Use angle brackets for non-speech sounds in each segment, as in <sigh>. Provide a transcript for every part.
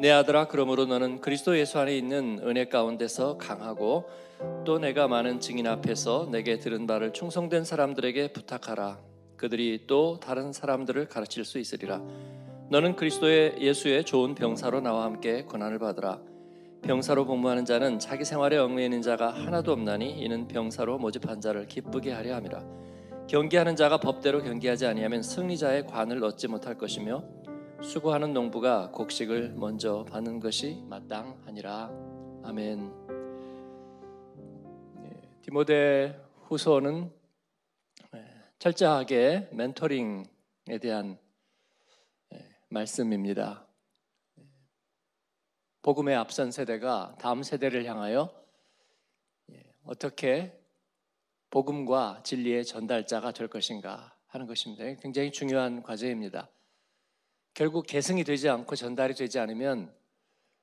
내 아들아 그러므로 너는 그리스도 예수 안에 있는 은혜 가운데서 강하고 또 내가 많은 증인 앞에서 내게 들은 바를 충성된 사람들에게 부탁하라 그들이 또 다른 사람들을 가르칠 수 있으리라 너는 그리스도의 예수의 좋은 병사로 나와 함께 고난을 받으라 병사로 복무하는 자는 자기 생활에 얽매이는 자가 하나도 없나니 이는 병사로 모집한 자를 기쁘게 하려 함이라 경기하는 자가 법대로 경기하지 아니하면 승리자의 관을 얻지 못할 것이며 수고하는 농부가 곡식을 먼저 받는 것이 마땅하니라. 아멘. 예, 디모데 후서는 예, 철저하게 멘토링에 대한 예, 말씀입니다. 복음의 앞선 세대가 다음 세대를 향하여 어떻게 복음과 진리의 전달자가 될 것인가 하는 것입니다. 굉장히 중요한 과제입니다. 결국 계승이 되지 않고 전달이 되지 않으면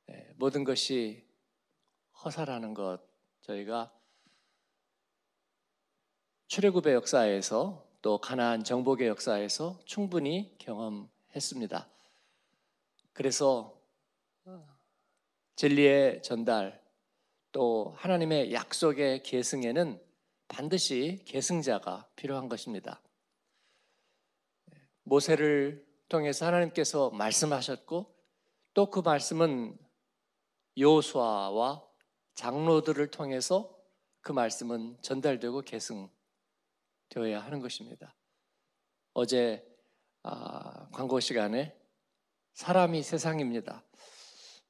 예, 모든 것이 허사라는 것 저희가 출애굽의 역사에서 또 가나안 정복의 역사에서 충분히 경험했습니다. 그래서 진리의 전달 또 하나님의 약속의 계승에는 반드시 계승자가 필요한 것입니다. 예, 모세를 통해서 하나님께서 말씀하셨고 또 그 말씀은 요수아와 장로들을 통해서 그 말씀은 전달되고 계승되어야 하는 것입니다. 어제 아, 광고 시간에 사람이 세상입니다.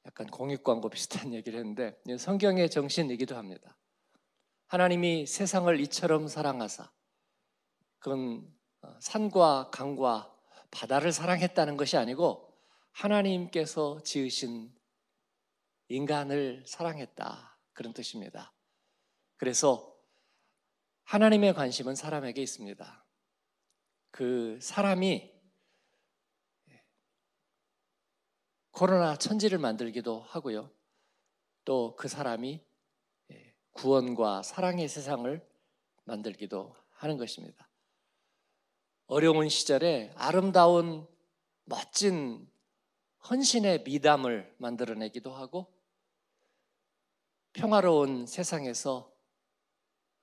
약간 공익 광고 비슷한 얘기를 했는데 예, 성경의 정신이기도 합니다. 하나님이 세상을 이처럼 사랑하사 그건 어, 산과 강과 바다를 사랑했다는 것이 아니고 하나님께서 지으신 인간을 사랑했다. 그런 뜻입니다. 그래서 하나님의 관심은 사람에게 있습니다. 그 사람이 코로나 천지를 만들기도 하고요. 또 그 사람이 구원과 사랑의 세상을 만들기도 하는 것입니다. 어려운 시절에 아름다운 멋진 헌신의 미담을 만들어내기도 하고 평화로운 세상에서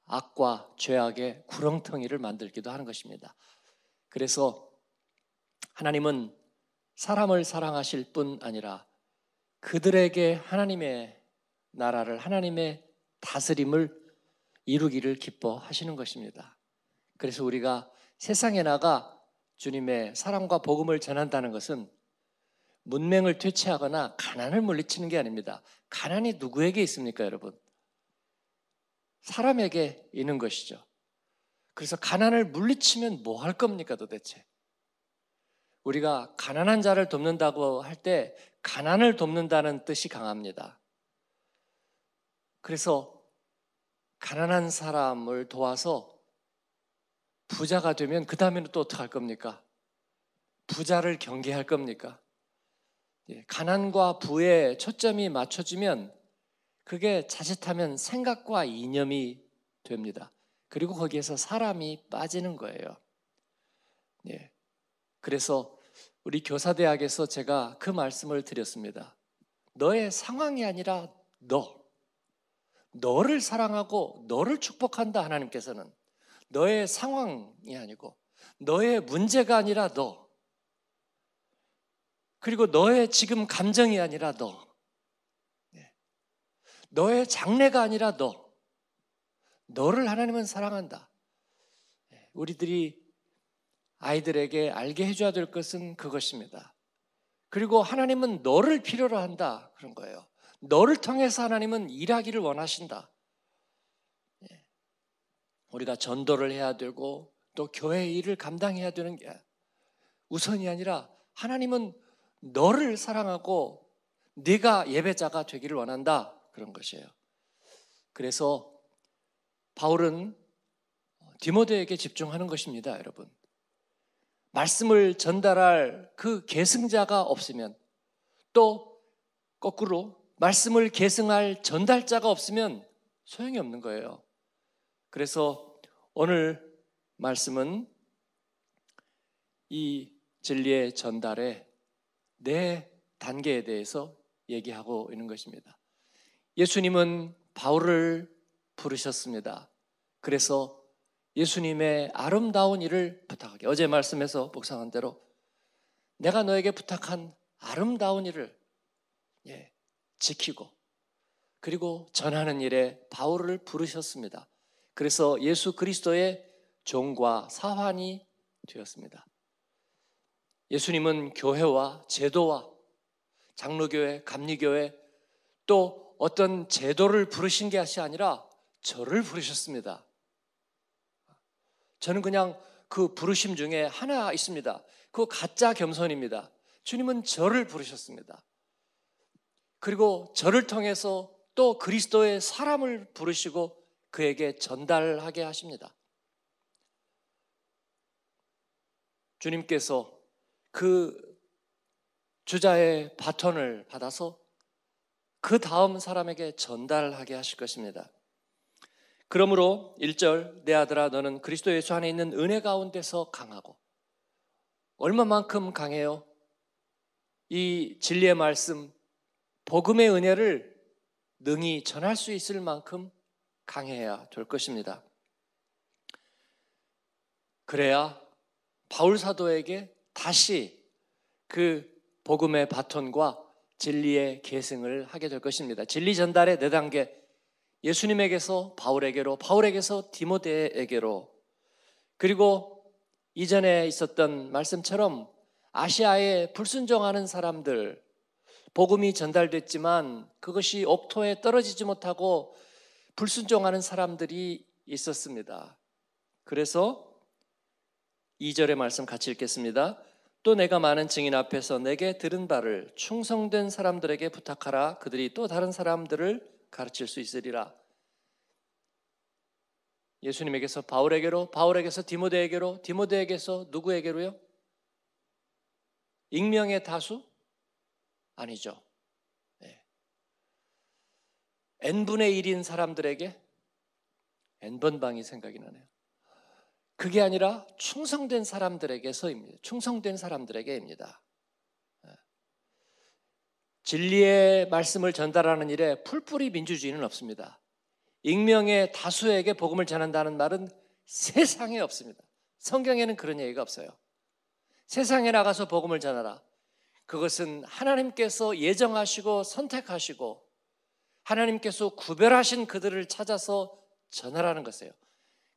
악과 죄악의 구렁텅이를 만들기도 하는 것입니다. 그래서 하나님은 사람을 사랑하실 뿐 아니라 그들에게 하나님의 나라를 하나님의 다스림을 이루기를 기뻐하시는 것입니다. 그래서 우리가 세상에 나가 주님의 사랑과 복음을 전한다는 것은 문맹을 퇴치하거나 가난을 물리치는 게 아닙니다. 가난이 누구에게 있습니까, 여러분? 사람에게 있는 것이죠. 그래서 가난을 물리치면 뭐 할 겁니까, 도대체? 우리가 가난한 자를 돕는다고 할 때 가난을 돕는다는 뜻이 강합니다. 그래서 가난한 사람을 도와서 부자가 되면 그 다음에는 또 어떻게 할 겁니까? 부자를 경계할 겁니까? 예, 가난과 부에 초점이 맞춰지면 그게 자칫하면 생각과 이념이 됩니다. 그리고 거기에서 사람이 빠지는 거예요. 예, 그래서 우리 교사대학에서 제가 그 말씀을 드렸습니다. 너의 상황이 아니라 너. 너를 사랑하고 너를 축복한다, 하나님께서는. 너의 상황이 아니고 너의 문제가 아니라 너. 그리고 너의 지금 감정이 아니라 너. 네. 너의 장래가 아니라 너. 너를 하나님은 사랑한다. 네. 우리들이 아이들에게 알게 해줘야 될 것은 그것입니다. 그리고 하나님은 너를 필요로 한다. 그런 거예요. 너를 통해서 하나님은 일하기를 원하신다. 우리가 전도를 해야 되고 또 교회 의 일을 감당해야 되는 게 우선이 아니라 하나님은 너를 사랑하고 네가 예배자가 되기를 원한다 그런 것이에요. 그래서 바울은 디모데에게 집중하는 것입니다, 여러분. 말씀을 전달할 그 계승자가 없으면 또 거꾸로 말씀을 계승할 전달자가 없으면 소용이 없는 거예요. 그래서 오늘 말씀은 이 진리의 전달의 네 단계에 대해서 얘기하고 있는 것입니다. 예수님은 바울을 부르셨습니다. 그래서 예수님의 아름다운 일을 부탁하게. 어제 말씀에서 복상한 대로 내가 너에게 부탁한 아름다운 일을 예, 지키고 그리고 전하는 일에 바울을 부르셨습니다. 그래서 예수 그리스도의 종과 사환이 되었습니다. 예수님은 교회와 제도와 장로교회, 감리교회 또 어떤 제도를 부르신 것이 아니라 저를 부르셨습니다. 저는 그냥 그 부르심 중에 하나 있습니다. 그 가짜 겸손입니다. 주님은 저를 부르셨습니다. 그리고 저를 통해서 또 그리스도의 사람을 부르시고 그에게 전달하게 하십니다. 주님께서 그 주자의 바톤을 받아서 그 다음 사람에게 전달하게 하실 것입니다. 그러므로 1절 내 아들아 너는 그리스도 예수 안에 있는 은혜 가운데서 강하고 얼마만큼 강해요? 이 진리의 말씀 복음의 은혜를 능히 전할 수 있을 만큼 강해야 될 것입니다. 그래야 바울 사도에게 다시 그 복음의 바톤과 진리의 계승을 하게 될 것입니다. 진리 전달의 네 단계 예수님에게서 바울에게로 바울에게서 디모데에게로 그리고 이전에 있었던 말씀처럼 아시아에 불순종하는 사람들 복음이 전달됐지만 그것이 옥토에 떨어지지 못하고 불순종하는 사람들이 있었습니다. 그래서 2절의 말씀 같이 읽겠습니다. 또 내가 많은 증인 앞에서 내게 들은 바를 충성된 사람들에게 부탁하라. 그들이 또 다른 사람들을 가르칠 수 있으리라. 예수님에게서 바울에게로, 바울에게서 디모데에게로, 디모데에게서 누구에게로요? 익명의 다수? 아니죠. n분의 1인 사람들에게 n번방이 생각이 나네요. 그게 아니라 충성된 사람들에게서입니다. 충성된 사람들에게입니다. 진리의 말씀을 전달하는 일에 풀뿌리 민주주의는 없습니다. 익명의 다수에게 복음을 전한다는 말은 세상에 없습니다. 성경에는 그런 얘기가 없어요. 세상에 나가서 복음을 전하라. 그것은 하나님께서 예정하시고 선택하시고 하나님께서 구별하신 그들을 찾아서 전하라는 것이에요.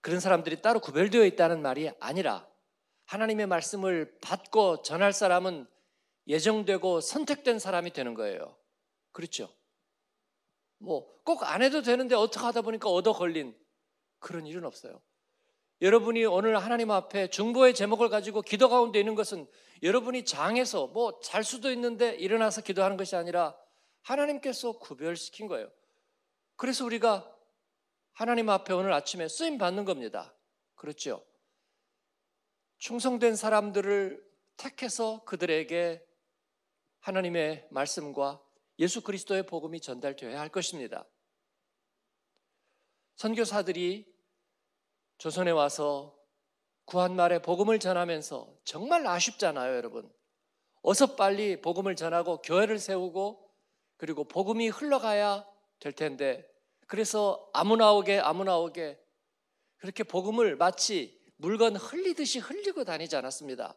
그런 사람들이 따로 구별되어 있다는 말이 아니라 하나님의 말씀을 받고 전할 사람은 예정되고 선택된 사람이 되는 거예요. 그렇죠? 뭐 꼭 안 해도 되는데 어떻게 하다 보니까 얻어 걸린 그런 일은 없어요. 여러분이 오늘 하나님 앞에 중보의 제목을 가지고 기도 가운데 있는 것은 여러분이 장에서 뭐 잘 수도 있는데 일어나서 기도하는 것이 아니라 하나님께서 구별시킨 거예요. 그래서 우리가 하나님 앞에 오늘 아침에 쓰임 받는 겁니다. 그렇죠? 충성된 사람들을 택해서 그들에게 하나님의 말씀과 예수 그리스도의 복음이 전달되어야 할 것입니다. 선교사들이 조선에 와서 구한말에 복음을 전하면서 정말 아쉽잖아요, 여러분. 어서 빨리 복음을 전하고 교회를 세우고 그리고 복음이 흘러가야 될 텐데 그래서 아무나 오게 아무나 오게 그렇게 복음을 마치 물건 흘리듯이 흘리고 다니지 않았습니다.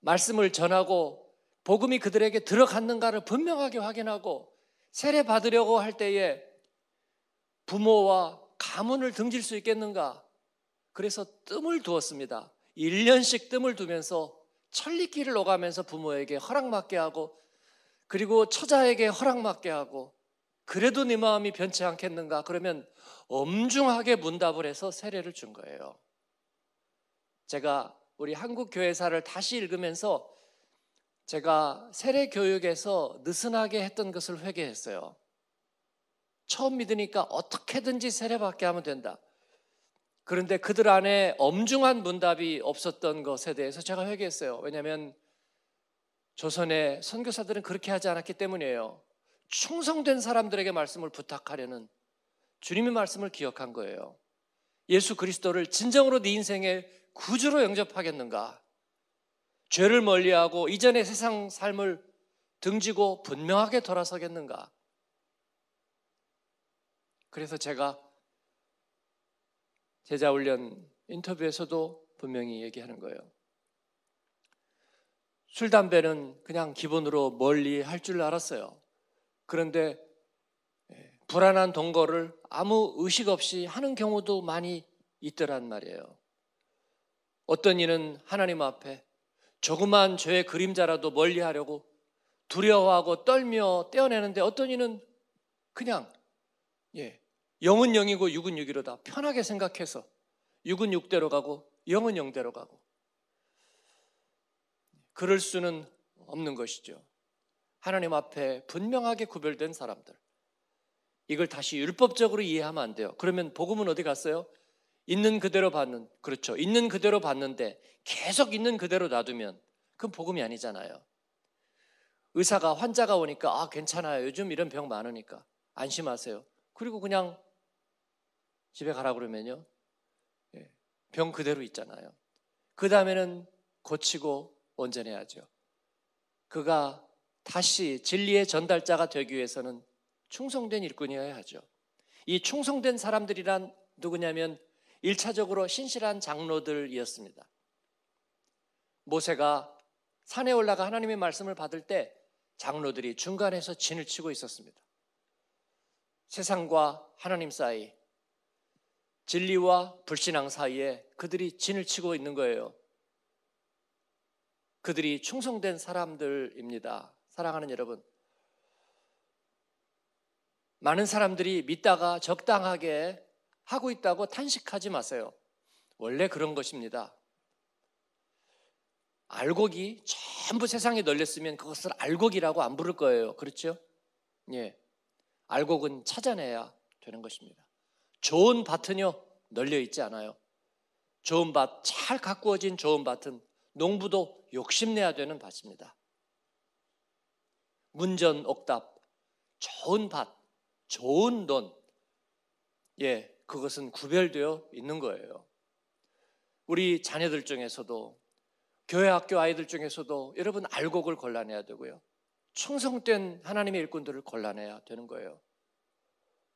말씀을 전하고 복음이 그들에게 들어갔는가를 분명하게 확인하고 세례 받으려고 할 때에 부모와 가문을 등질 수 있겠는가? 그래서 뜸을 두었습니다. 1년씩 뜸을 두면서 천리길을 오가면서 부모에게 허락받게 하고 그리고 처자에게 허락받게 하고 그래도 네 마음이 변치 않겠는가? 그러면 엄중하게 문답을 해서 세례를 준 거예요. 제가 우리 한국 교회사를 다시 읽으면서 제가 세례 교육에서 느슨하게 했던 것을 회개했어요. 처음 믿으니까 어떻게든지 세례받게 하면 된다. 그런데 그들 안에 엄중한 문답이 없었던 것에 대해서 제가 회개했어요. 왜냐하면 조선의 선교사들은 그렇게 하지 않았기 때문이에요. 충성된 사람들에게 말씀을 부탁하려는 주님의 말씀을 기억한 거예요. 예수 그리스도를 진정으로 네 인생의 구주로 영접하겠는가? 죄를 멀리하고 이전의 세상 삶을 등지고 분명하게 돌아서겠는가? 그래서 제가 제자 훈련 인터뷰에서도 분명히 얘기하는 거예요. 술, 담배는 그냥 기본으로 멀리 할 줄 알았어요. 그런데 예, 불안한 동거를 아무 의식 없이 하는 경우도 많이 있더란 말이에요. 어떤 이는 하나님 앞에 조그만 죄의 그림자라도 멀리 하려고 두려워하고 떨며 떼어내는데 어떤 이는 그냥 예, 영은 영이고 육은 육이로다 편하게 생각해서 육은 육대로 가고 영은 영대로 가고 그럴 수는 없는 것이죠. 하나님 앞에 분명하게 구별된 사람들. 이걸 다시 율법적으로 이해하면 안 돼요. 그러면 복음은 어디 갔어요? 있는 그대로 받는, 그렇죠. 있는 그대로 받는데 계속 있는 그대로 놔두면 그건 복음이 아니잖아요. 의사가 환자가 오니까 아, 괜찮아요. 요즘 이런 병 많으니까 안심하세요. 그리고 그냥 집에 가라 그러면요. 예, 병 그대로 있잖아요. 그 다음에는 고치고 온전해야죠. 그가 다시 진리의 전달자가 되기 위해서는 충성된 일꾼이어야 하죠. 이 충성된 사람들이란 누구냐면 1차적으로 신실한 장로들이었습니다. 모세가 산에 올라가 하나님의 말씀을 받을 때 장로들이 중간에서 진을 치고 있었습니다. 세상과 하나님 사이, 진리와 불신앙 사이에 그들이 진을 치고 있는 거예요. 그들이 충성된 사람들입니다. 사랑하는 여러분. 많은 사람들이 믿다가 적당하게 하고 있다고 탄식하지 마세요. 원래 그런 것입니다. 알곡이 전부 세상에 널렸으면 그것을 알곡이라고 안 부를 거예요. 그렇죠? 예. 알곡은 찾아내야 되는 것입니다. 좋은 밭은요, 널려 있지 않아요. 좋은 밭, 잘 가꾸어진 좋은 밭은 농부도 욕심내야 되는 밭입니다. 문전 옥답, 좋은 밭, 좋은 돈. 예, 그것은 구별되어 있는 거예요. 우리 자녀들 중에서도 교회 학교 아이들 중에서도 여러분 알곡을 골라내야 되고요. 충성된 하나님의 일꾼들을 골라내야 되는 거예요.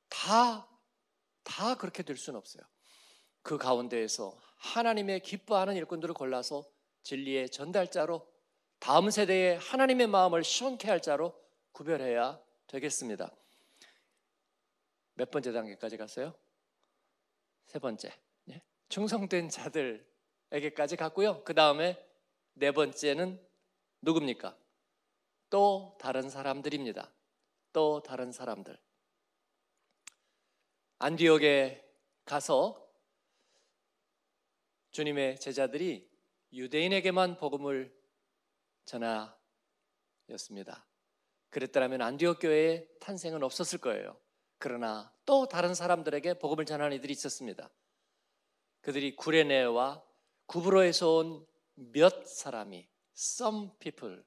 다, 다 그렇게 될 수는 없어요. 그 가운데에서 하나님의 기뻐하는 일꾼들을 골라서 진리의 전달자로 다음 세대의 하나님의 마음을 시원케 할 자로 구별해야 되겠습니다. 몇 번째 단계까지 갔어요? 세 번째. 예? 충성된 자들에게까지 갔고요. 그 다음에 네 번째는 누굽니까? 또 다른 사람들입니다. 또 다른 사람들. 안디옥에 가서 주님의 제자들이 유대인에게만 복음을 전하였습니다. 그랬더라면 안디옥 교회의 탄생은 없었을 거예요. 그러나 또 다른 사람들에게 복음을 전하는 이들이 있었습니다. 그들이 구레네와 구브로에서 온 몇 사람이 some people이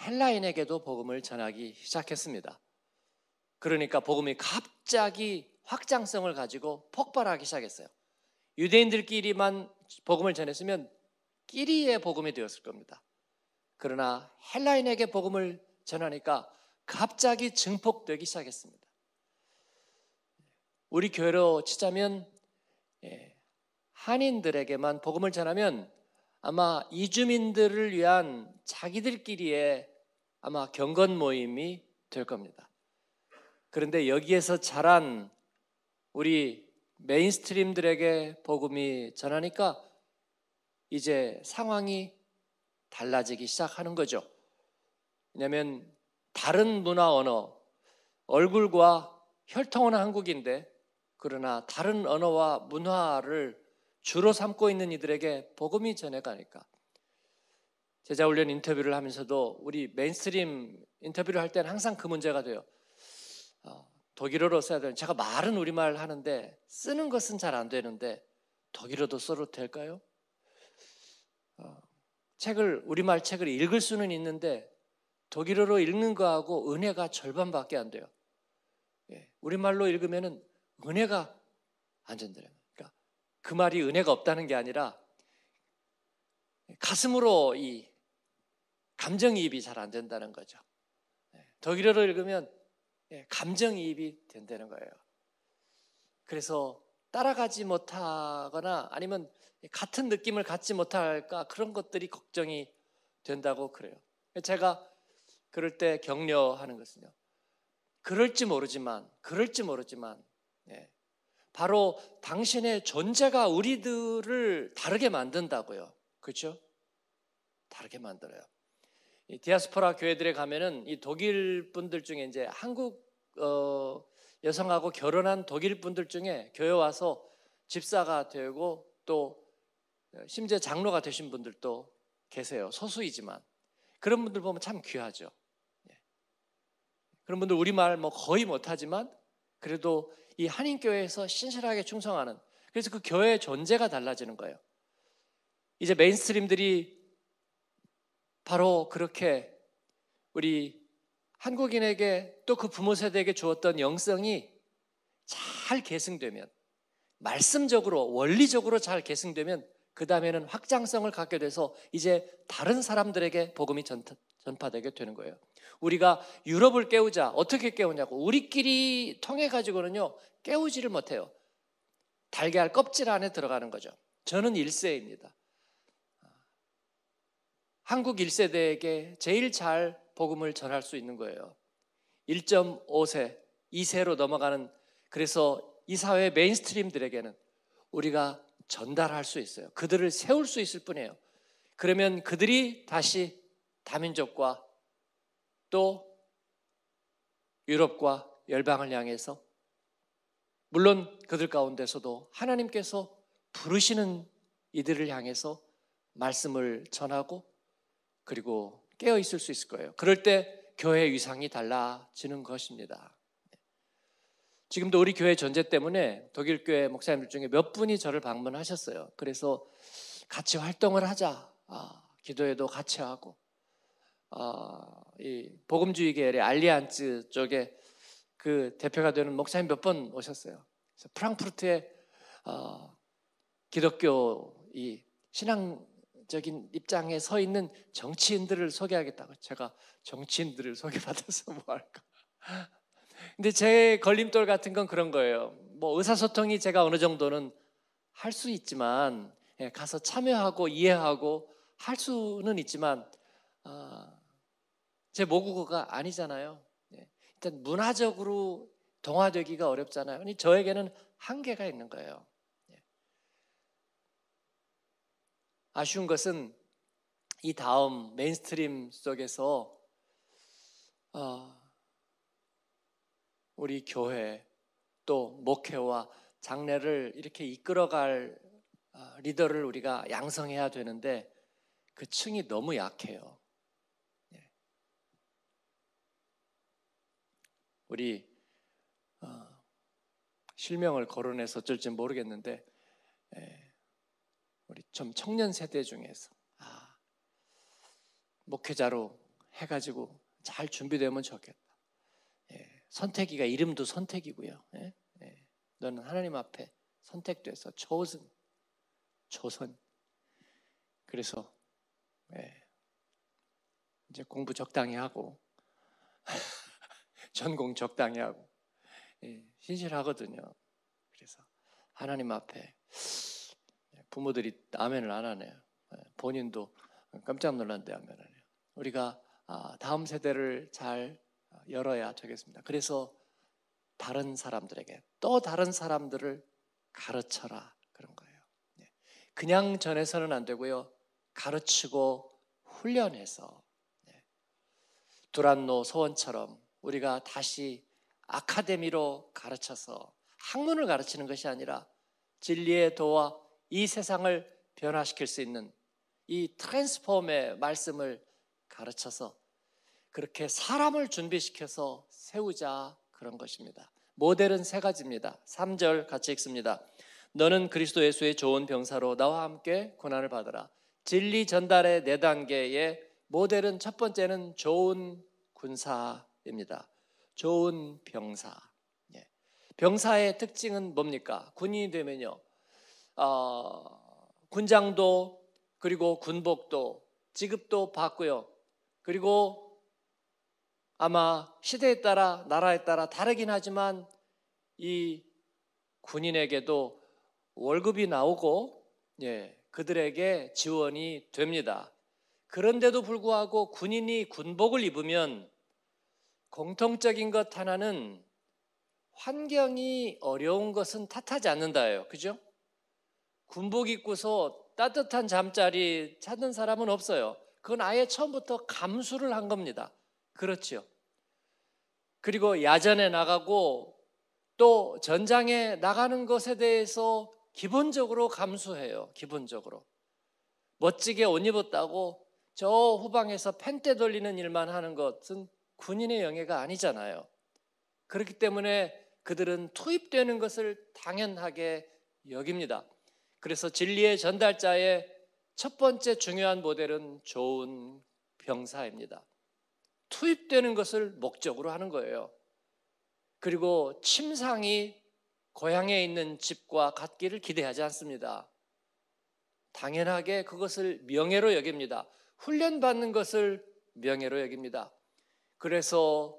헬라인에게도 복음을 전하기 시작했습니다. 그러니까 복음이 갑자기 확장성을 가지고 폭발하기 시작했어요. 유대인들끼리만 복음을 전했으면 끼리의 복음이 되었을 겁니다. 그러나 헬라인에게 복음을 전하니까 갑자기 증폭되기 시작했습니다. 우리 교회로 치자면 예, 한인들에게만 복음을 전하면 아마 이주민들을 위한 자기들끼리의 아마 경건 모임이 될 겁니다. 그런데 여기에서 자란 우리 메인스트림들에게 복음이 전하니까 이제 상황이 달라지기 시작하는 거죠. 왜냐하면 다른 문화 언어, 얼굴과 혈통은 한국인데 그러나 다른 언어와 문화를 주로 삼고 있는 이들에게 복음이 전해가니까 제자 훈련 인터뷰를 하면서도 우리 메인스트림 인터뷰를 할 때는 항상 그 문제가 돼요. 어, 독일어로 써야 되는 제가 말은 우리말 하는데 쓰는 것은 잘 안 되는데 독일어도 써도 될까요? 어, 책을 우리말 책을 읽을 수는 있는데 독일어로 읽는 거하고 은혜가 절반밖에 안 돼요. 예, 우리말로 읽으면은 은혜가 안 된다는 그러니까 그 말이 은혜가 없다는 게 아니라 가슴으로 이 감정이입이 잘 안 된다는 거죠. 예, 독일어로 읽으면 예, 감정이입이 된다는 거예요. 그래서 따라가지 못하거나 아니면 같은 느낌을 갖지 못할까 그런 것들이 걱정이 된다고 그래요. 제가 그럴 때 격려하는 것은요. 그럴지 모르지만, 그럴지 모르지만, 예, 바로 당신의 존재가 우리들을 다르게 만든다고요. 그렇죠? 다르게 만들어요. 디아스포라 교회들에 가면은 이 독일 분들 중에 이제 한국 어, 여성하고 결혼한 독일 분들 중에 교회 와서 집사가 되고 또 심지어 장로가 되신 분들도 계세요. 소수이지만 그런 분들 보면 참 귀하죠. 예. 그런 분들 우리말 뭐 거의 못하지만 그래도 이 한인교회에서 신실하게 충성하는 그래서 그 교회의 존재가 달라지는 거예요. 이제 메인스트림들이 바로 그렇게 우리 한국인에게 또 그 부모 세대에게 주었던 영성이 잘 계승되면 말씀적으로 원리적으로 잘 계승되면 그 다음에는 확장성을 갖게 돼서 이제 다른 사람들에게 복음이 전, 전파되게 되는 거예요. 우리가 유럽을 깨우자 어떻게 깨우냐고 우리끼리 통해 가지고는요 깨우지를 못해요. 달걀 껍질 안에 들어가는 거죠. 저는 일세입니다. 한국 1세대에게 제일 잘 복음을 전할 수 있는 거예요. 1.5세, 2세로 넘어가는 그래서 이 사회 메인스트림들에게는 우리가 전달할 수 있어요. 그들을 세울 수 있을 뿐이에요. 그러면 그들이 다시 다민족과 또 유럽과 열방을 향해서 물론 그들 가운데서도 하나님께서 부르시는 이들을 향해서 말씀을 전하고 그리고 깨어 있을 수 있을 거예요. 그럴 때 교회의 위상이 달라지는 것입니다. 지금도 우리 교회 전제 때문에 독일 교회 목사님들 중에 몇 분이 저를 방문하셨어요. 그래서 같이 활동을 하자. 아, 기도회도 같이 하고 아, 이 복음주의 계열의 알리안츠 쪽에 그 대표가 되는 목사님 몇 번 오셨어요. 프랑크푸르트에 어, 기독교 이 신앙 적인 입장에 서 있는 정치인들을 소개하겠다고 제가 정치인들을 소개받아서 <laughs> 뭐 할까? 근데 제 걸림돌 같은 건 그런 거예요. 뭐 의사소통이 제가 어느 정도는 할 수 있지만 예, 가서 참여하고 이해하고 할 수는 있지만 아, 제 모국어가 아니잖아요. 예, 일단 문화적으로 동화되기가 어렵잖아요. 저에게는 한계가 있는 거예요. 아쉬운 것은 이 다음 메인스트림 속에서 어, 우리 교회 또 목회와 장례를 이렇게 이끌어갈 어, 리더를 우리가 양성해야 되는데 그 층이 너무 약해요. 예. 우리 어, 실명을 거론해서 어쩔지 모르겠는데 에, 예. 우리 좀 청년 세대 중에서 아, 목회자로 해가지고 잘 준비되면 좋겠다. 예, 선택이가 이름도 선택이고요. 예, 예, 너는 하나님 앞에 선택돼서 c 선 o 조선. 그래서 예, 이제 공부 적당히 하고 <laughs> 전공 적당히 하고 예, 신실하거든요. 그래서 하나님 앞에 부모들이 아멘을 안 하네요. 예, 본인도 깜짝 놀란데 아멘 안 해요. 우리가 아, 다음 세대를 잘 열어야 되겠습니다. 그래서 다른 사람들에게 또 다른 사람들을 가르쳐라 그런 거예요. 예. 그냥 전해서는 안 되고요. 가르치고 훈련해서 예. 두란노 소원처럼 우리가 다시 아카데미로 가르쳐서 학문을 가르치는 것이 아니라 진리의 도와 이 세상을 변화시킬 수 있는 이 트랜스폼의 말씀을 가르쳐서 그렇게 사람을 준비시켜서 세우자 그런 것입니다. 모델은 세 가지입니다. 3절 같이 읽습니다. 너는 그리스도 예수의 좋은 병사로 나와 함께 고난을 받으라. 진리 전달의 네 단계의 모델은 첫 번째는 좋은 군사입니다. 좋은 병사. 예. 병사의 특징은 뭡니까? 군인이 되면요. 어, 군장도 그리고 군복도 지급도 받고요. 그리고 아마 시대에 따라 나라에 따라 다르긴 하지만 이 군인에게도 월급이 나오고 예, 그들에게 지원이 됩니다. 그런데도 불구하고 군인이 군복을 입으면 공통적인 것 하나는 환경이 어려운 것은 탓하지 않는다예요. 그죠? 군복 입고서 따뜻한 잠자리 찾는 사람은 없어요. 그건 아예 처음부터 감수를 한 겁니다. 그렇지 그리고 야전에 나가고 또 전장에 나가는 것에 대해서 기본적으로 감수해요. 기본적으로. 멋지게 옷 입었다고 저 후방에서 펜대 돌리는 일만 하는 것은 군인의 영예가 아니잖아요. 그렇기 때문에 그들은 투입되는 것을 당연하게 여깁니다. 그래서 진리의 전달자의 첫 번째 중요한 모델은 좋은 병사입니다. 투입되는 것을 목적으로 하는 거예요. 그리고 침상이 고향에 있는 집과 같기를 기대하지 않습니다. 당연하게 그것을 명예로 여깁니다. 훈련받는 것을 명예로 여깁니다. 그래서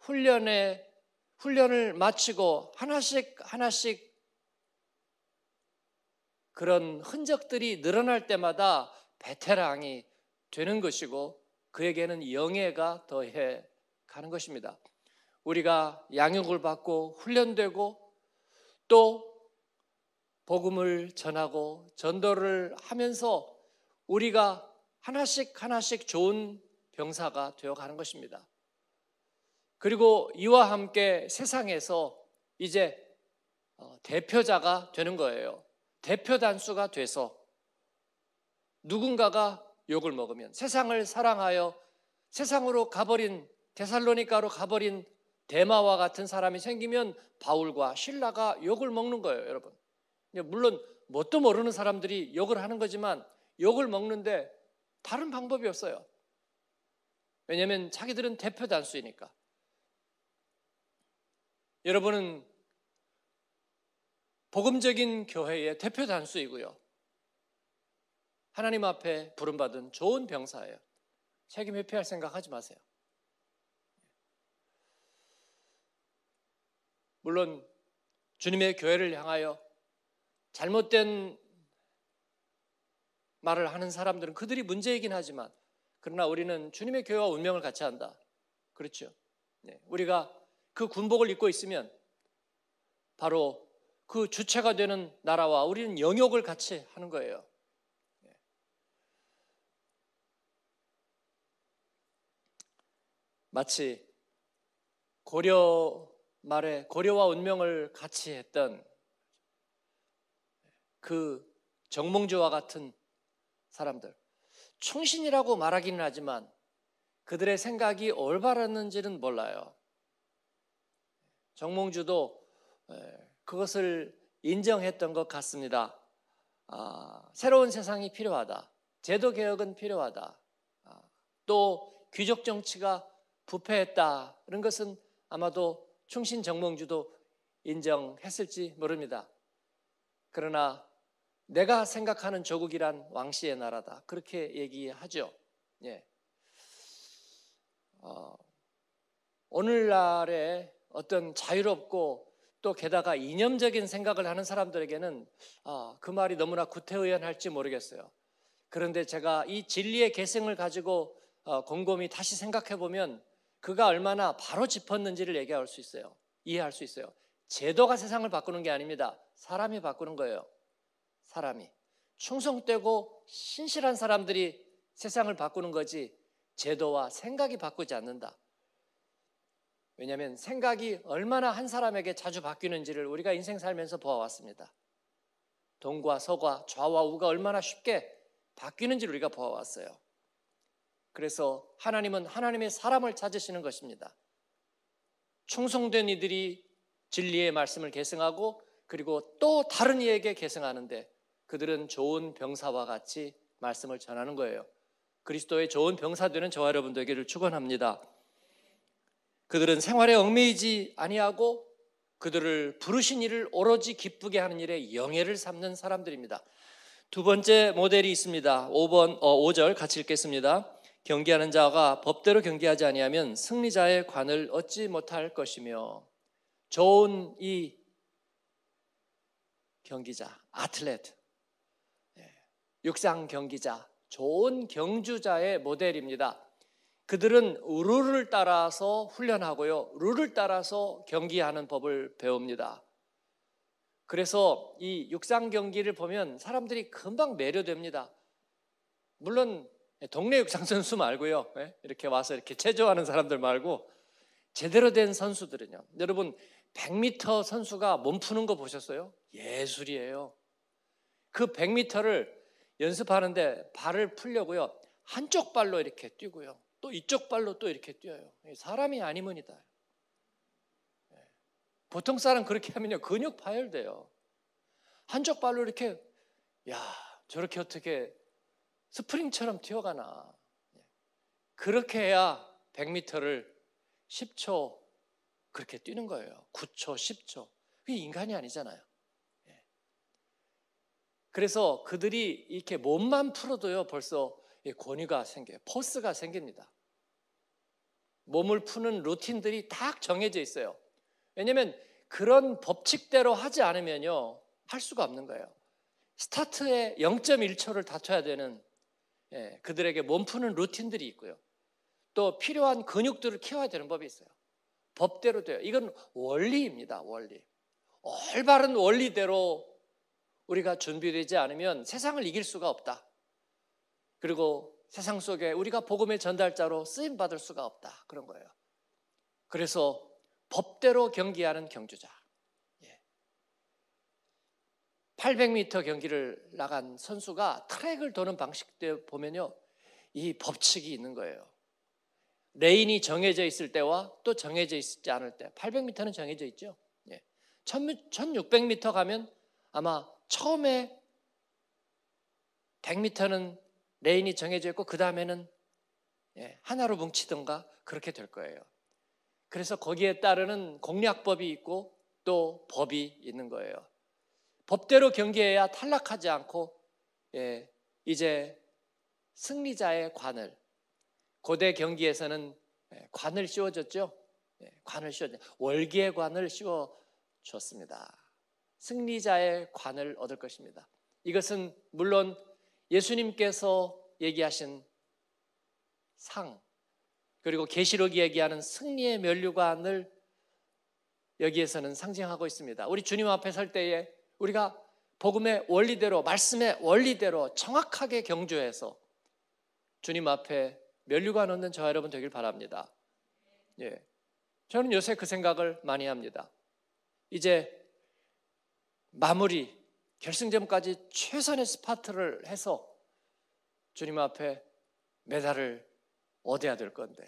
훈련에 훈련을 마치고 하나씩 하나씩 그런 흔적들이 늘어날 때마다 베테랑이 되는 것이고 그에게는 영예가 더해 가는 것입니다. 우리가 양육을 받고 훈련되고 또 복음을 전하고 전도를 하면서 우리가 하나씩 하나씩 좋은 병사가 되어 가는 것입니다. 그리고 이와 함께 세상에서 이제 어, 대표자가 되는 거예요. 대표 단수가 돼서 누군가가 욕을 먹으면 세상을 사랑하여 세상으로 가버린 데살로니카로 가버린 대마와 같은 사람이 생기면 바울과 신라가 욕을 먹는 거예요, 여러분. 물론 뭣도 모르는 사람들이 욕을 하는 거지만 욕을 먹는데 다른 방법이 없어요. 왜냐하면 자기들은 대표 단수이니까. 여러분은 복음적인 교회의 대표 단수이고요. 하나님 앞에 부름받은 좋은 병사예요. 책임 회피할 생각 하지 마세요. 물론 주님의 교회를 향하여 잘못된 말을 하는 사람들은 그들이 문제이긴 하지만 그러나 우리는 주님의 교회와 운명을 같이 한다. 그렇죠. 네, 우리가 그 군복을 입고 있으면 바로 그 주체가 되는 나라와 우리는 영역을 같이 하는 거예요. 마치 고려 말에 고려와 운명을 같이 했던 그 정몽주와 같은 사람들. 충신이라고 말하기는 하지만 그들의 생각이 올바랐는지는 몰라요. 정몽주도 예, 그것을 인정했던 것 같습니다. 아, 새로운 세상이 필요하다. 제도 개혁은 필요하다. 아, 또 귀족 정치가 부패했다. 이런 것은 아마도 충신 정몽주도 인정했을지 모릅니다. 그러나 내가 생각하는 조국이란 왕씨의 나라다. 그렇게 얘기하죠. 예. 어, 오늘날의 어떤 자유롭고 또 게다가 이념적인 생각을 하는 사람들에게는 아, 그 말이 너무나 구태의연할지 모르겠어요. 그런데 제가 이 진리의 계승을 가지고 어, 곰곰이 다시 생각해 보면 그가 얼마나 바로 짚었는지를 얘기할 수 있어요. 이해할 수 있어요. 제도가 세상을 바꾸는 게 아닙니다. 사람이 바꾸는 거예요. 사람이. 충성되고 신실한 사람들이 세상을 바꾸는 거지 제도와 생각이 바꾸지 않는다. 왜냐하면 생각이 얼마나 한 사람에게 자주 바뀌는지를 우리가 인생 살면서 보아왔습니다. 동과 서과 좌와 우가 얼마나 쉽게 바뀌는지를 우리가 보아왔어요. 그래서 하나님은 하나님의 사람을 찾으시는 것입니다. 충성된 이들이 진리의 말씀을 계승하고 그리고 또 다른 이에게 계승하는데 그들은 좋은 병사와 같이 말씀을 전하는 거예요. 그리스도의 좋은 병사 되는 저와 여러분들에게를 축원합니다. 그들은 생활에 얽매이지 아니하고 그들을 부르신 일을 오로지 기쁘게 하는 일에 영예를 삼는 사람들입니다. 두 번째 모델이 있습니다. 5번 어, 5절 같이 읽겠습니다. 경기하는 자가 법대로 경기하지 아니하면 승리자의 관을 얻지 못할 것이며 좋은 이 경기자 아틀렛 예, 육상 경기자 좋은 경주자의 모델입니다. 그들은 룰을 따라서 훈련하고요. 룰을 따라서 경기하는 법을 배웁니다. 그래서 이 육상 경기를 보면 사람들이 금방 매료됩니다. 물론 동네 육상 선수 말고요. 예? 이렇게 와서 이렇게 체조하는 사람들 말고 제대로 된 선수들은요. 여러분 100m 선수가 몸 푸는 거 보셨어요? 예술이에요. 그 100m를 연습하는데 발을 풀려고요. 한쪽 발로 이렇게 뛰고요. 또 이쪽 발로 또 이렇게 뛰어요. 사람이 아니면이다. 예. 보통 사람 그렇게 하면요 근육 파열돼요. 한쪽 발로 이렇게 야 저렇게 어떻게 스프링처럼 튀어가나 예. 그렇게 해야 100m를 10초 그렇게 뛰는 거예요. 9초, 10초. 그게 인간이 아니잖아요. 예. 그래서 그들이 이렇게 몸만 풀어도요 벌써 권위가 생겨요. 포스가 생깁니다. 몸을 푸는 루틴들이 딱 정해져 있어요. 왜냐하면 그런 법칙대로 하지 않으면요 할 수가 없는 거예요. 스타트에 0.1초를 다쳐야 되는 예, 그들에게 몸 푸는 루틴들이 있고요. 또 필요한 근육들을 키워야 되는 법이 있어요. 법대로 돼요. 이건 원리입니다. 원리. 올바른 원리대로 우리가 준비되지 않으면 세상을 이길 수가 없다. 그리고 세상 속에 우리가 복음의 전달자로 쓰임 받을 수가 없다. 그런 거예요. 그래서 법대로 경기하는 경주자. 800m 예. 경기를 나간 선수가 트랙을 도는 방식 때 보면요. 이 법칙이 있는 거예요. 레인이 정해져 있을 때와 또 정해져 있지 않을 때. 800m는 정해져 있죠. 1600m 예. 가면 아마 처음에 100m는 레인이 정해져 있고 그 다음에는 예, 하나로 뭉치든가 그렇게 될 거예요. 그래서 거기에 따르는 공략법이 있고 또 법이 있는 거예요. 법대로 경기해야 탈락하지 않고 예, 이제 승리자의 관을 고대 경기에서는 예, 관을 씌워줬죠. 관을 씌워 월계 관을 씌워줬습니다. 승리자의 관을 얻을 것입니다. 이것은 물론 예수님께서 얘기하신 상 그리고 계시록이 얘기하는 승리의 면류관을 여기에서는 상징하고 있습니다. 우리 주님 앞에 설 때에 우리가 복음의 원리대로 말씀의 원리대로 정확하게 경주해서 주님 앞에 면류관 얻는 저 여러분 되길 바랍니다. 예. 저는 요새 그 생각을 많이 합니다. 이제 마무리 결승점까지 최선의 스파트를 해서 주님 앞에 메달을 얻어야 될 건데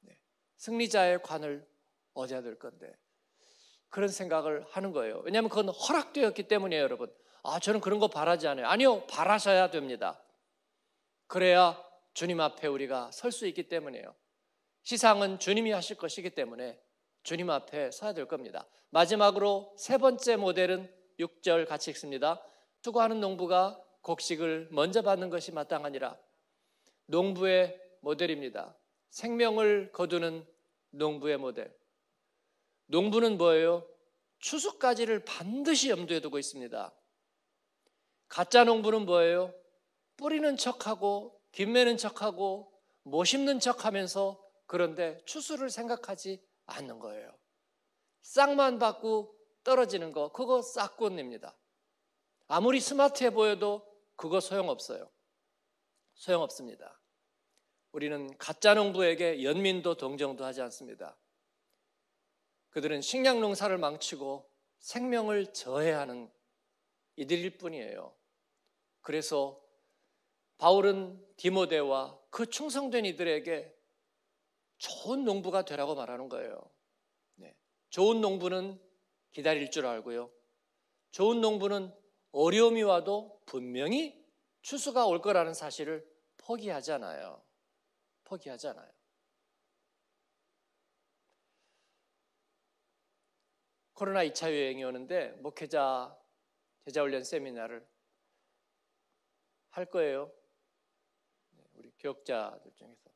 네, 승리자의 관을 얻어야 될 건데 그런 생각을 하는 거예요. 왜냐하면 그건 허락되었기 때문이에요, 여러분. 아, 저는 그런 거 바라지 않아요. 아니요, 바라셔야 됩니다. 그래야 주님 앞에 우리가 설 수 있기 때문에요. 시상은 주님이 하실 것이기 때문에 주님 앞에 서야 될 겁니다. 마지막으로 세 번째 모델은 6절 같이 읽습니다. 수고하는 농부가 곡식을 먼저 받는 것이 마땅하니라. 농부의 모델입니다. 생명을 거두는 농부의 모델. 농부는 뭐예요? 추수까지를 반드시 염두에 두고 있습니다. 가짜 농부는 뭐예요? 뿌리는 척하고 김매는 척하고 못 심는 척하면서 그런데 추수를 생각하지 않는 거예요. 쌍만 받고 떨어지는 거 그거 싹꾼냅니다 아무리 스마트해 보여도 그거 소용없어요. 소용없습니다. 우리는 가짜 농부에게 연민도 동정도 하지 않습니다. 그들은 식량 농사를 망치고 생명을 저해하는 이들일 뿐이에요. 그래서 바울은 디모데와 그 충성된 이들에게 좋은 농부가 되라고 말하는 거예요. 네, 좋은 농부는 기다릴 줄 알고요. 좋은 농부는 어려움이 와도 분명히 추수가 올 거라는 사실을 포기하잖아요. 포기하잖아요. 코로나 2차 여행이 오는데 목회자 제자 훈련 세미나를 할 거예요. 네, 우리 교역자들 중에서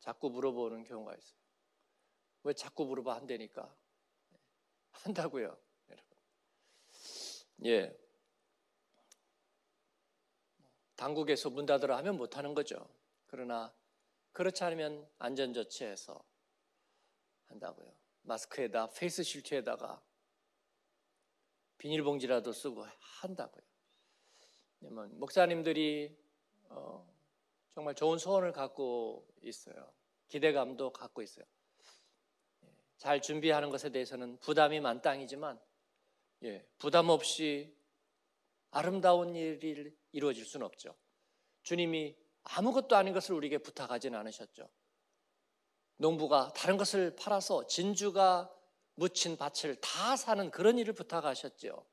자꾸 물어보는 경우가 있어요. 왜 자꾸 물어봐 한다니까 한다고요, 여러분. 예. 당국에서 문 닫으라 하면 못 하는 거죠. 그러나 그렇지 않으면 안전조치해서 한다고요. 마스크에다 페이스 실트에다가 비닐봉지라도 쓰고 한다고요. 왜냐면 뭐, 목사님들이 어, 정말 좋은 소원을 갖고 있어요. 기대감도 갖고 있어요. 잘 준비하는 것에 대해서는 부담이 만땅이지만 예, 부담 없이 아름다운 일이 이루어질 수는 없죠. 주님이 아무것도 아닌 것을 우리에게 부탁하진 않으셨죠. 농부가 다른 것을 팔아서 진주가 묻힌 밭을 다 사는 그런 일을 부탁하셨죠.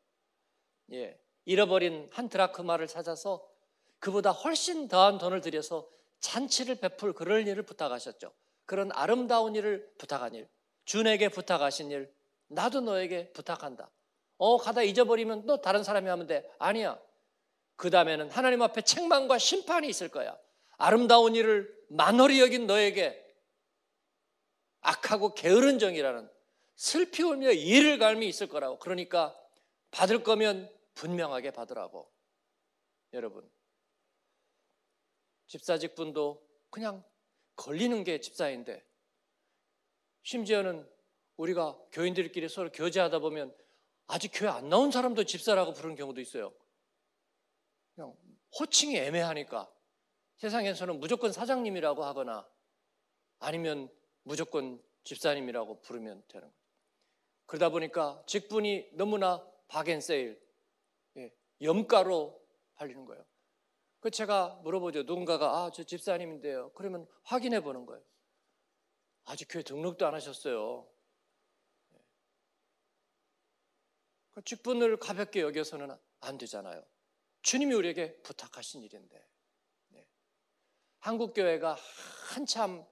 예, 잃어버린 한 드라크마를 찾아서 그보다 훨씬 더한 돈을 들여서 잔치를 베풀 그런 일을 부탁하셨죠. 그런 아름다운 일을 부탁한 일. 준에게 부탁하신 일 나도 너에게 부탁한다. 어, 가다 잊어버리면 또 다른 사람이 하면 돼. 아니야. 그 다음에는 하나님 앞에 책망과 심판이 있을 거야. 아름다운 일을 만월히 여긴 너에게 악하고 게으른 정이라는 슬피 울며 이를 갈미 있을 거라고. 그러니까 받을 거면 분명하게 받으라고. 여러분. 집사직 분도 그냥 걸리는 게 집사인데 심지어는 우리가 교인들끼리 서로 교제하다 보면 아직 교회 안 나온 사람도 집사라고 부르는 경우도 있어요. 그냥 호칭이 애매하니까 세상에서는 무조건 사장님이라고 하거나 아니면 무조건 집사님이라고 부르면 되는 거예요. 그러다 보니까 직분이 너무나 박앤세일, 예, 염가로 팔리는 거예요. 그 제가 물어보죠. 누군가가 아, 저 집사님인데요. 그러면 확인해 보는 거예요. 아직 교회 등록도 안 하셨어요. 그 직분을 가볍게 여겨서는 안 되잖아요. 주님이 우리에게 부탁하신 일인데. 네. 한국 교회가 한참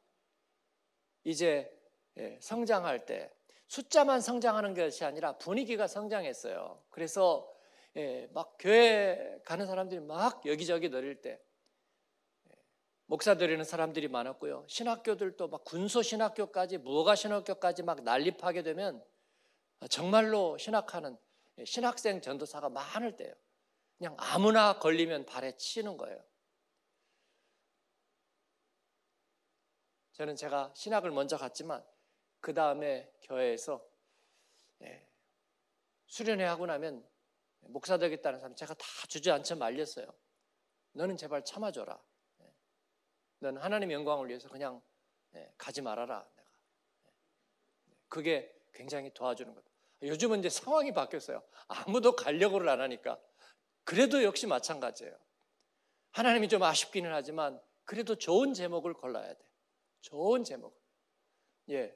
이제 예, 성장할 때 숫자만 성장하는 것이 아니라 분위기가 성장했어요. 그래서 예, 막 교회 가는 사람들이 막 여기저기 늘릴 때 목사 들이는 사람들이 많았고요. 신학교들도 막 군소 신학교까지 무어가 신학교까지 막 난립하게 되면 정말로 신학하는 신학생 전도사가 많을 때요. 그냥 아무나 걸리면 발에 치는 거예요. 저는 제가 신학을 먼저 갔지만 그 다음에 교회에서 예, 수련회 하고 나면 목사 되겠다는 사람 제가 다 주저앉혀 말렸어요. 너는 제발 참아줘라. 넌 하나님의 영광을 위해서 그냥 예, 가지 말아라. 내가. 예. 그게 굉장히 도와주는 것. 요즘은 이제 상황이 바뀌었어요. 아무도 가려고를 안 하니까. 그래도 역시 마찬가지예요. 하나님이 좀 아쉽기는 하지만 그래도 좋은 제목을 골라야 돼. 좋은 제목. 예.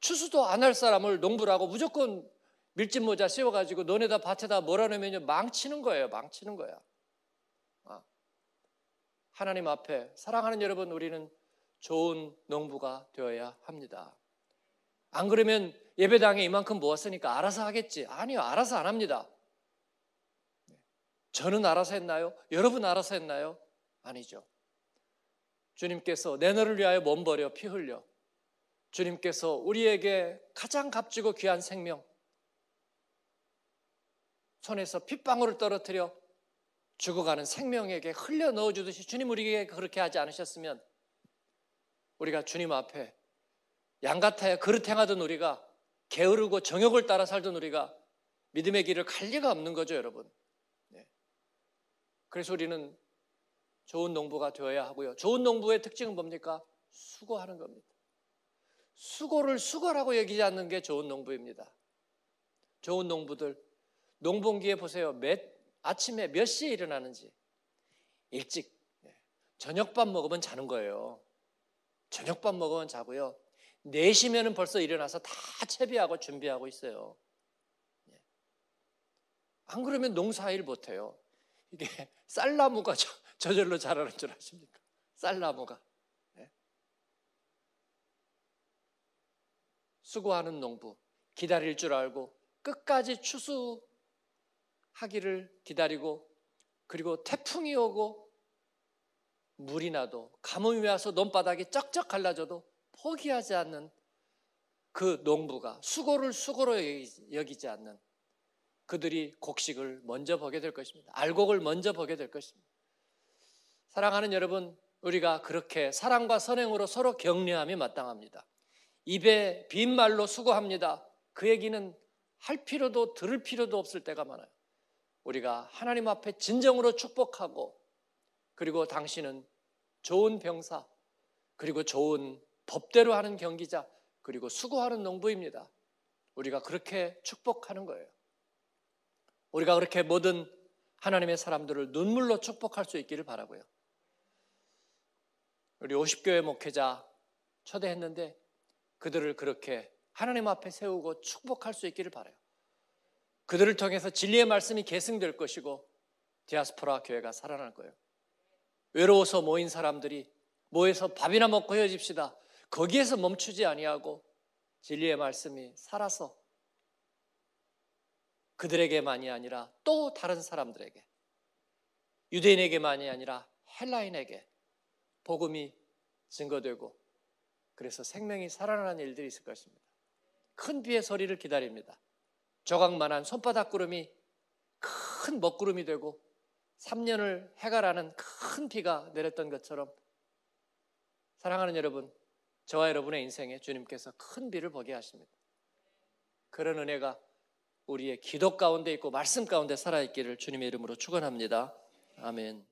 추수도 안 할 사람을 농부라고 무조건 밀짚 모자 씌워가지고 너네다 밭에다 몰아넣으면 망치는 거예요. 망치는 거야. 하나님 앞에 사랑하는 여러분 우리는 좋은 농부가 되어야 합니다. 안 그러면 예배당에 이만큼 모았으니까 알아서 하겠지. 아니요, 알아서 안 합니다. 네. 저는 알아서 했나요? 여러분 알아서 했나요? 아니죠. 주님께서 내 너를 위하여 몸 버려 피 흘려 주님께서 우리에게 가장 값지고 귀한 생명 손에서 핏방울을 떨어뜨려 죽어가는 생명에게 흘려 넣어주듯이 주님 우리에게 그렇게 하지 않으셨으면 우리가 주님 앞에 양 같아야 그릇 행하던 우리가 게으르고 정욕을 따라 살던 우리가 믿음의 길을 갈 리가 없는 거죠, 여러분. 네. 그래서 우리는 좋은 농부가 되어야 하고요. 좋은 농부의 특징은 뭡니까? 수고하는 겁니다. 수고를 수고라고 얘기하지 않는 게 좋은 농부입니다. 좋은 농부들 농번기에 보세요. 몇 아침에 몇 시에 일어나는지 일찍 예. 저녁밥 먹으면 자는 거예요. 저녁밥 먹으면 자고요. 4시면은 벌써 일어나서 다 채비하고 준비하고 있어요. 예. 안 그러면 농사일 못해요. 이게 <laughs> 쌀나무가 저절로 자라는 줄 아십니까? 쌀나무가. 예. 수고하는 농부, 기다릴 줄 알고 끝까지 추수 하기를 기다리고 그리고 태풍이 오고 물이 나도 가뭄이 와서 논바닥이 쩍쩍 갈라져도 포기하지 않는 그 농부가 수고를 수고로 여기지 않는 그들이 곡식을 먼저 보게 될 것입니다. 알곡을 먼저 보게 될 것입니다. 사랑하는 여러분, 우리가 그렇게 사랑과 선행으로 서로 격려함이 마땅합니다. 입에 빈말로 수고합니다. 그 얘기는 할 필요도 들을 필요도 없을 때가 많아요. 우리가 하나님 앞에 진정으로 축복하고 그리고 당신은 좋은 병사 그리고 좋은 법대로 하는 경기자 그리고 수고하는 농부입니다. 우리가 그렇게 축복하는 거예요. 우리가 그렇게 모든 하나님의 사람들을 눈물로 축복할 수 있기를 바라고요. 우리 50교회 목회자 초대했는데 그들을 그렇게 하나님 앞에 세우고 축복할 수 있기를 바라요. 그들을 통해서 진리의 말씀이 계승될 것이고 디아스포라 교회가 살아날 거예요. 외로워서 모인 사람들이 모여서 밥이나 먹고 헤어집시다. 거기에서 멈추지 아니하고 진리의 말씀이 살아서 그들에게만이 아니라 또 다른 사람들에게 유대인에게만이 아니라 헬라인에게 복음이 증거되고 그래서 생명이 살아나는 일들이 있을 것입니다. 큰 비의 소리를 기다립니다. 조각만한 손바닥구름이 큰 먹구름이 되고 3년을 해가라는 큰 비가 내렸던 것처럼 사랑하는 여러분, 저와 여러분의 인생에 주님께서 큰 비를 보게 하십니다. 그런 은혜가 우리의 기도 가운데 있고 말씀 가운데 살아있기를 주님의 이름으로 축원합니다. 아멘.